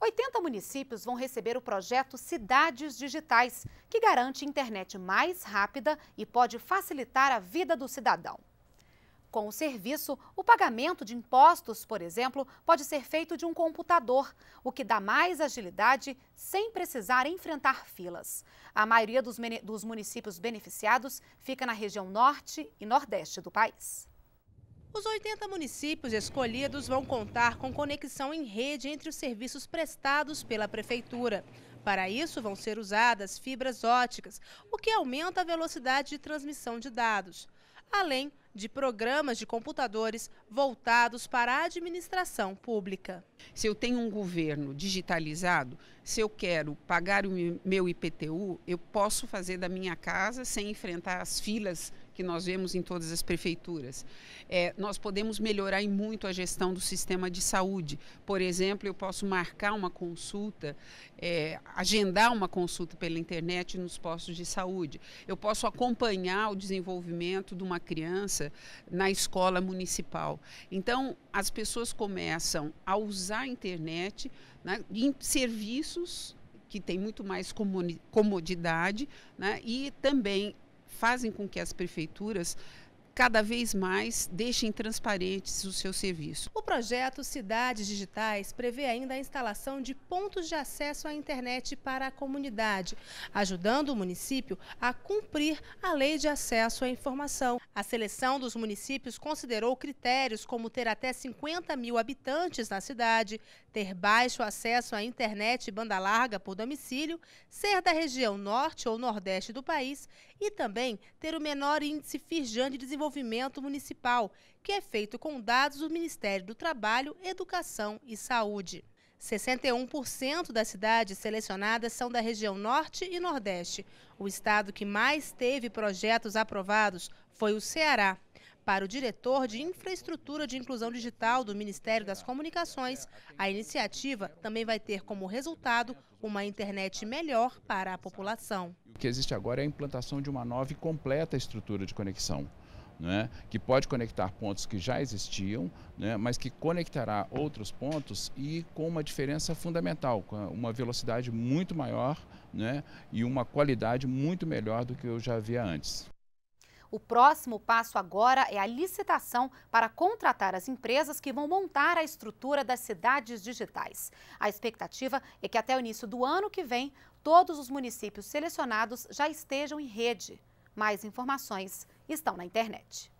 80 municípios vão receber o projeto Cidades Digitais, que garante internet mais rápida e pode facilitar a vida do cidadão. Com o serviço, o pagamento de impostos, por exemplo, pode ser feito de um computador, o que dá mais agilidade sem precisar enfrentar filas. A maioria dos, dos municípios beneficiados fica na região norte e nordeste do país. Os 80 municípios escolhidos vão contar com conexão em rede entre os serviços prestados pela Prefeitura. Para isso, vão ser usadas fibras óticas, o que aumenta a velocidade de transmissão de dados, além de programas de computadores voltados para a administração pública. Se eu tenho um governo digitalizado, se eu quero pagar o meu IPTU, eu posso fazer da minha casa sem enfrentar as filas que nós vemos em todas as prefeituras. É, nós podemos melhorar muito a gestão do sistema de saúde. Por exemplo, eu posso marcar uma consulta, é, agendar uma consulta pela internet nos postos de saúde. Eu posso acompanhar o desenvolvimento de uma criança na escola municipal. Então, as pessoas começam a usar a internet né, em serviços que tem muito mais comodidade né, e também fazem com que as prefeituras cada vez mais deixem transparentes o seu serviço. O projeto Cidades Digitais prevê ainda a instalação de pontos de acesso à internet para a comunidade, ajudando o município a cumprir a lei de acesso à informação. A seleção dos municípios considerou critérios como ter até 50 mil habitantes na cidade, ter baixo acesso à internet e banda larga por domicílio, ser da região norte ou nordeste do país e também ter o menor índice Firjan de desenvolvimento desenvolvimento municipal, que é feito com dados do Ministério do Trabalho, Educação e Saúde. 61% das cidades selecionadas são da região Norte e Nordeste. O estado que mais teve projetos aprovados foi o Ceará. Para o diretor de Infraestrutura de Inclusão Digital do Ministério das Comunicações, a iniciativa também vai ter como resultado uma internet melhor para a população. O que existe agora é a implantação de uma nova e completa estrutura de conexão né, que pode conectar pontos que já existiam, né, mas que conectará outros pontos e com uma diferença fundamental, com uma velocidade muito maior né, e uma qualidade muito melhor do que eu já via antes. O próximo passo agora é a licitação para contratar as empresas que vão montar a estrutura das cidades digitais. A expectativa é que até o início do ano que vem, todos os municípios selecionados já estejam em rede. Mais informações estão na internet.